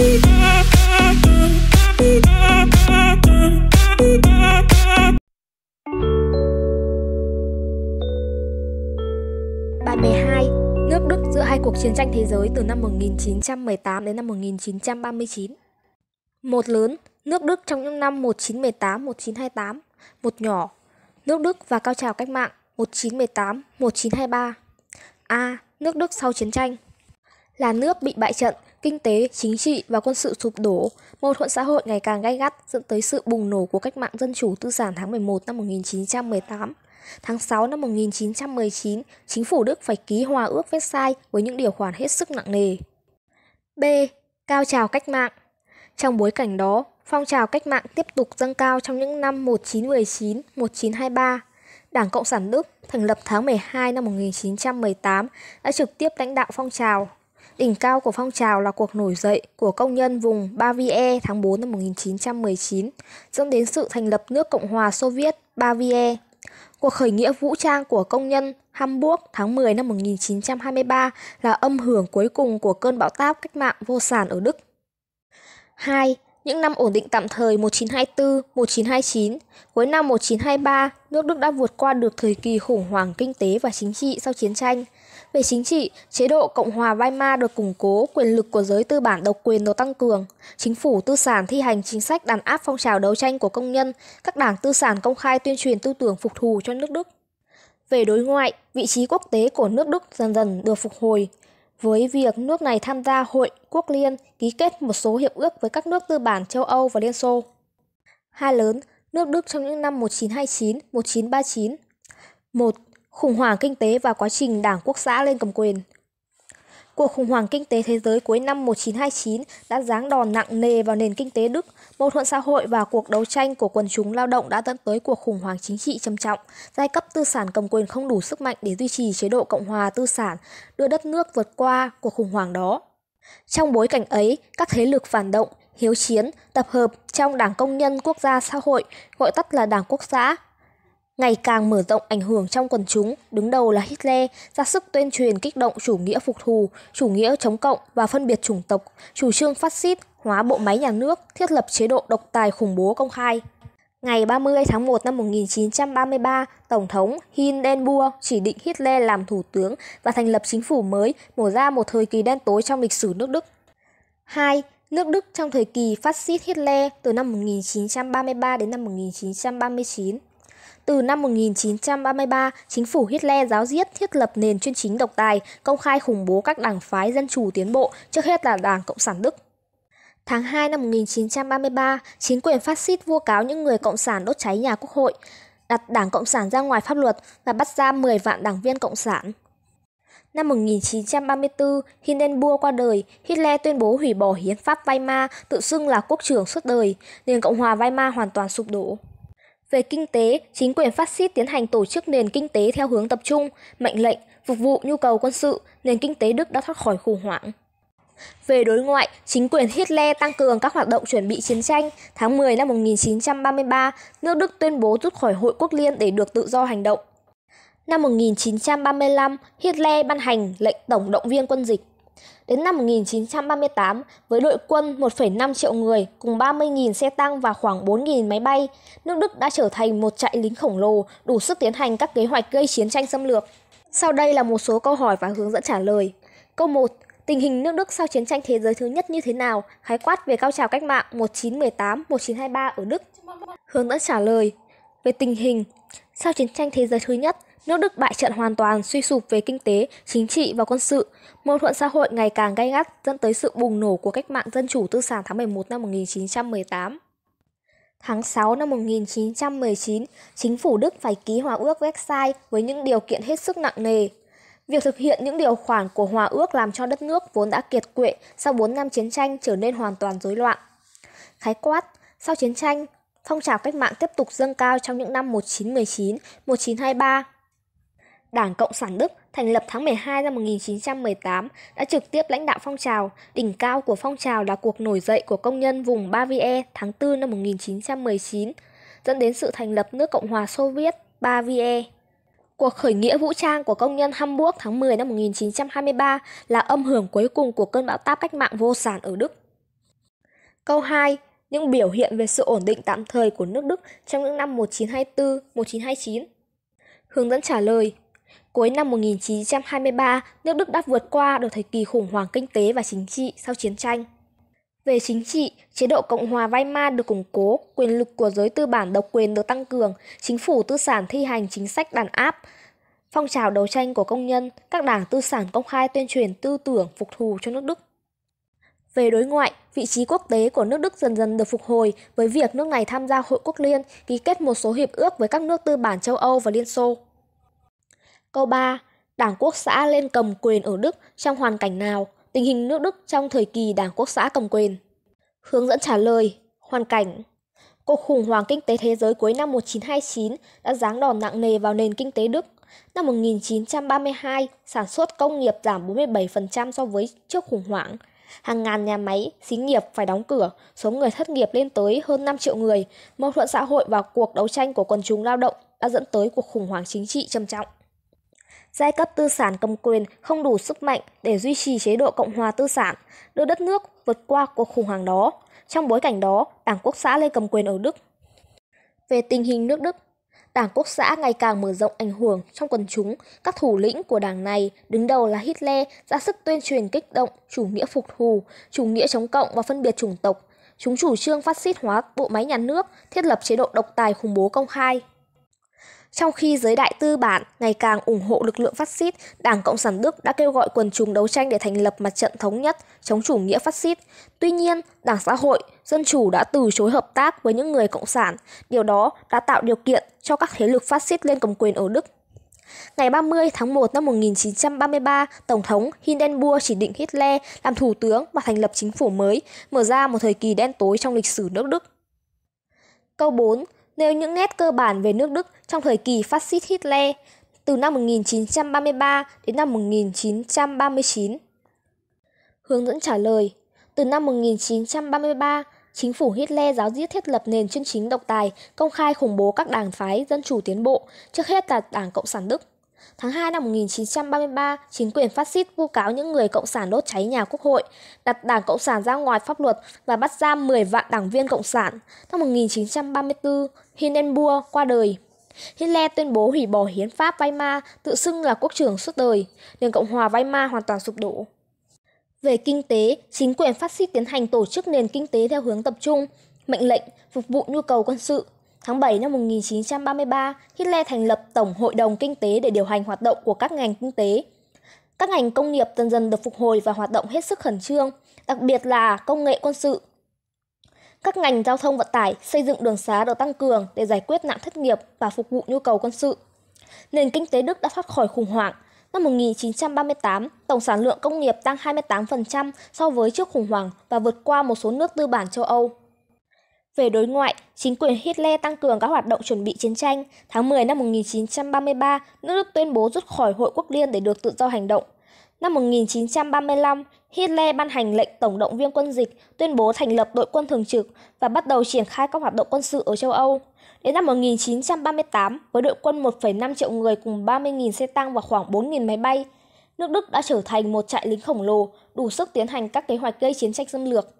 nước Đức giữa hai cuộc chiến tranh thế giới từ năm 1918 đến năm 1939. Một lớn, nước Đức trong những năm 1918-1928, một nhỏ, nước Đức và cao trào cách mạng 1918-1923. A. nước Đức sau chiến tranh là nước bị bại trận kinh tế, chính trị và quân sự sụp đổ, mâu thuẫn xã hội ngày càng gay gắt dẫn tới sự bùng nổ của cách mạng dân chủ tư sản tháng 11 năm 1918. Tháng 6 năm 1919, chính phủ Đức phải ký hòa ước Versailles với những điều khoản hết sức nặng nề. B. Cao trào cách mạng Trong bối cảnh đó, phong trào cách mạng tiếp tục dâng cao trong những năm 1919-1923. Đảng Cộng sản Đức thành lập tháng 12 năm 1918 đã trực tiếp lãnh đạo phong trào Đỉnh cao của phong trào là cuộc nổi dậy của công nhân vùng Bavie tháng 4 năm 1919, dẫn đến sự thành lập nước Cộng hòa Xô Viết Bavie. Cuộc khởi nghĩa vũ trang của công nhân Hamburg tháng 10 năm 1923 là âm hưởng cuối cùng của cơn bão táp cách mạng vô sản ở Đức. 2. Những năm ổn định tạm thời 1924, 1929, cuối năm 1923, nước Đức đã vượt qua được thời kỳ khủng hoảng kinh tế và chính trị sau chiến tranh. Về chính trị, chế độ Cộng hòa Weimar được củng cố, quyền lực của giới tư bản độc quyền được tăng cường. Chính phủ tư sản thi hành chính sách đàn áp phong trào đấu tranh của công nhân, các đảng tư sản công khai tuyên truyền tư tưởng phục thù cho nước Đức. Về đối ngoại, vị trí quốc tế của nước Đức dần dần được phục hồi với việc nước này tham gia Hội Quốc Liên ký kết một số hiệp ước với các nước tư bản châu Âu và Liên Xô. Hai lớn, nước Đức trong những năm 1929-1939. một Khủng hoảng kinh tế và quá trình Đảng Quốc xã lên cầm quyền. Cuộc khủng hoảng kinh tế thế giới cuối năm 1929 đã giáng đòn nặng nề vào nền kinh tế Đức. Mâu thuẫn xã hội và cuộc đấu tranh của quần chúng lao động đã dẫn tới cuộc khủng hoảng chính trị trầm trọng. Giai cấp tư sản cầm quyền không đủ sức mạnh để duy trì chế độ Cộng hòa tư sản, đưa đất nước vượt qua cuộc khủng hoảng đó. Trong bối cảnh ấy, các thế lực phản động, hiếu chiến, tập hợp trong Đảng Công nhân Quốc gia xã hội, gọi tắt là Đảng Quốc xã, ngày càng mở rộng ảnh hưởng trong quần chúng, đứng đầu là Hitler, ra sức tuyên truyền kích động chủ nghĩa phục thù, chủ nghĩa chống cộng và phân biệt chủng tộc, chủ trương phát xít, hóa bộ máy nhà nước, thiết lập chế độ độc tài khủng bố công khai. Ngày 30 tháng 1 năm 1933, Tổng thống Hindenburg chỉ định Hitler làm thủ tướng và thành lập chính phủ mới, mở ra một thời kỳ đen tối trong lịch sử nước Đức. 2. Nước Đức trong thời kỳ phát xít Hitler từ năm 1933 đến năm 1939 từ năm 1933, chính phủ Hitler giáo diết thiết lập nền chuyên chính độc tài, công khai khủng bố các đảng phái dân chủ tiến bộ, trước hết là Đảng Cộng sản Đức. Tháng 2 năm 1933, chính quyền phát xít vu cáo những người Cộng sản đốt cháy nhà quốc hội, đặt Đảng Cộng sản ra ngoài pháp luật và bắt ra 10 vạn đảng viên Cộng sản. Năm 1934, Hindenburg qua đời, Hitler tuyên bố hủy bỏ hiến pháp Weimar, tự xưng là quốc trưởng suốt đời, nền Cộng hòa Weimar hoàn toàn sụp đổ. Về kinh tế, chính quyền phát xít tiến hành tổ chức nền kinh tế theo hướng tập trung, mệnh lệnh, phục vụ nhu cầu quân sự, nền kinh tế Đức đã thoát khỏi khủng hoảng. Về đối ngoại, chính quyền Hitler tăng cường các hoạt động chuẩn bị chiến tranh. Tháng 10 năm 1933, nước Đức tuyên bố rút khỏi Hội Quốc Liên để được tự do hành động. Năm 1935, Hitler ban hành lệnh tổng động viên quân dịch. Đến năm 1938, với đội quân 1,5 triệu người cùng 30.000 xe tăng và khoảng 4.000 máy bay, nước Đức đã trở thành một trại lính khổng lồ đủ sức tiến hành các kế hoạch gây chiến tranh xâm lược. Sau đây là một số câu hỏi và hướng dẫn trả lời. Câu 1. Tình hình nước Đức sau chiến tranh thế giới thứ nhất như thế nào, khái quát về cao trào cách mạng 1918-1923 ở Đức? Hướng dẫn trả lời về tình hình sau chiến tranh thế giới thứ nhất, Nước Đức bại trận hoàn toàn, suy sụp về kinh tế, chính trị và quân sự. Mâu thuẫn xã hội ngày càng gay gắt dẫn tới sự bùng nổ của cách mạng dân chủ tư sản tháng 11 năm 1918. Tháng 6 năm 1919, chính phủ Đức phải ký hòa ước Versailles với những điều kiện hết sức nặng nề. Việc thực hiện những điều khoản của hòa ước làm cho đất nước vốn đã kiệt quệ sau 4 năm chiến tranh trở nên hoàn toàn rối loạn. Khái quát, sau chiến tranh, phong trào cách mạng tiếp tục dâng cao trong những năm 1919, 1923 Đảng Cộng sản Đức thành lập tháng 12 năm 1918 đã trực tiếp lãnh đạo phong trào. Đỉnh cao của phong trào là cuộc nổi dậy của công nhân vùng Bavie tháng 4 năm 1919, dẫn đến sự thành lập nước Cộng hòa Xô Viết Bavie. Cuộc khởi nghĩa vũ trang của công nhân Hamburg tháng 10 năm 1923 là âm hưởng cuối cùng của cơn bão táp cách mạng vô sản ở Đức. Câu 2. Những biểu hiện về sự ổn định tạm thời của nước Đức trong những năm 1924-1929 Hướng dẫn trả lời Cuối năm 1923, nước Đức đã vượt qua được thời kỳ khủng hoảng kinh tế và chính trị sau chiến tranh. Về chính trị, chế độ Cộng hòa Weimar được củng cố, quyền lực của giới tư bản độc quyền được tăng cường, chính phủ tư sản thi hành chính sách đàn áp, phong trào đấu tranh của công nhân, các đảng tư sản công khai tuyên truyền tư tưởng phục thù cho nước Đức. Về đối ngoại, vị trí quốc tế của nước Đức dần dần được phục hồi với việc nước này tham gia Hội Quốc Liên, ký kết một số hiệp ước với các nước tư bản châu Âu và Liên Xô. Câu 3. Đảng Quốc xã lên cầm quyền ở Đức trong hoàn cảnh nào? Tình hình nước Đức trong thời kỳ Đảng Quốc xã cầm quyền. Hướng dẫn trả lời. Hoàn cảnh. Cuộc khủng hoảng kinh tế thế giới cuối năm 1929 đã giáng đòn nặng nề vào nền kinh tế Đức. Năm 1932, sản xuất công nghiệp giảm 47% so với trước khủng hoảng. Hàng ngàn nhà máy, xí nghiệp phải đóng cửa, số người thất nghiệp lên tới hơn 5 triệu người, mâu thuẫn xã hội và cuộc đấu tranh của quần chúng lao động đã dẫn tới cuộc khủng hoảng chính trị trầm trọng giai cấp tư sản cầm quyền không đủ sức mạnh để duy trì chế độ Cộng hòa tư sản, đưa đất nước vượt qua cuộc khủng hoảng đó. Trong bối cảnh đó, Đảng Quốc xã lên cầm quyền ở Đức. Về tình hình nước Đức, Đảng Quốc xã ngày càng mở rộng ảnh hưởng trong quần chúng, các thủ lĩnh của đảng này, đứng đầu là Hitler, ra sức tuyên truyền kích động chủ nghĩa phục thù, chủ nghĩa chống cộng và phân biệt chủng tộc. Chúng chủ trương phát xít hóa bộ máy nhà nước, thiết lập chế độ độc tài khủng bố công khai. Trong khi giới đại tư bản ngày càng ủng hộ lực lượng phát xít, Đảng Cộng sản Đức đã kêu gọi quần chúng đấu tranh để thành lập mặt trận thống nhất chống chủ nghĩa phát xít. Tuy nhiên, Đảng Xã hội, Dân chủ đã từ chối hợp tác với những người Cộng sản. Điều đó đã tạo điều kiện cho các thế lực phát xít lên cầm quyền ở Đức. Ngày 30 tháng 1 năm 1933, Tổng thống Hindenburg chỉ định Hitler làm thủ tướng và thành lập chính phủ mới, mở ra một thời kỳ đen tối trong lịch sử nước Đức. Câu 4 nêu những nét cơ bản về nước Đức trong thời kỳ phát xít Hitler từ năm 1933 đến năm 1939. Hướng dẫn trả lời Từ năm 1933, chính phủ Hitler giáo diết thiết lập nền chuyên chính độc tài, công khai khủng bố các đảng phái dân chủ tiến bộ, trước hết là Đảng Cộng sản Đức. Tháng 2 năm 1933, chính quyền phát xít vu cáo những người cộng sản đốt cháy nhà quốc hội, đặt đảng cộng sản ra ngoài pháp luật và bắt giam 10 vạn đảng viên cộng sản. Năm 1934, Hindenburg qua đời. Hitler tuyên bố hủy bỏ hiến pháp Weimar, tự xưng là quốc trưởng suốt đời. Nền Cộng hòa Weimar hoàn toàn sụp đổ. Về kinh tế, chính quyền phát xít tiến hành tổ chức nền kinh tế theo hướng tập trung, mệnh lệnh, phục vụ nhu cầu quân sự, Tháng 7 năm 1933, Hitler thành lập Tổng Hội đồng Kinh tế để điều hành hoạt động của các ngành kinh tế. Các ngành công nghiệp dần dần được phục hồi và hoạt động hết sức khẩn trương, đặc biệt là công nghệ quân sự. Các ngành giao thông vận tải, xây dựng đường xá được tăng cường để giải quyết nạn thất nghiệp và phục vụ nhu cầu quân sự. Nền kinh tế Đức đã thoát khỏi khủng hoảng. Năm 1938, tổng sản lượng công nghiệp tăng 28% so với trước khủng hoảng và vượt qua một số nước tư bản châu Âu. Về đối ngoại, chính quyền Hitler tăng cường các hoạt động chuẩn bị chiến tranh. Tháng 10 năm 1933, nước Đức tuyên bố rút khỏi Hội Quốc Liên để được tự do hành động. Năm 1935, Hitler ban hành lệnh tổng động viên quân dịch, tuyên bố thành lập đội quân thường trực và bắt đầu triển khai các hoạt động quân sự ở châu Âu. Đến năm 1938, với đội quân 1,5 triệu người cùng 30.000 xe tăng và khoảng 4.000 máy bay, nước Đức đã trở thành một trại lính khổng lồ, đủ sức tiến hành các kế hoạch gây chiến tranh xâm lược.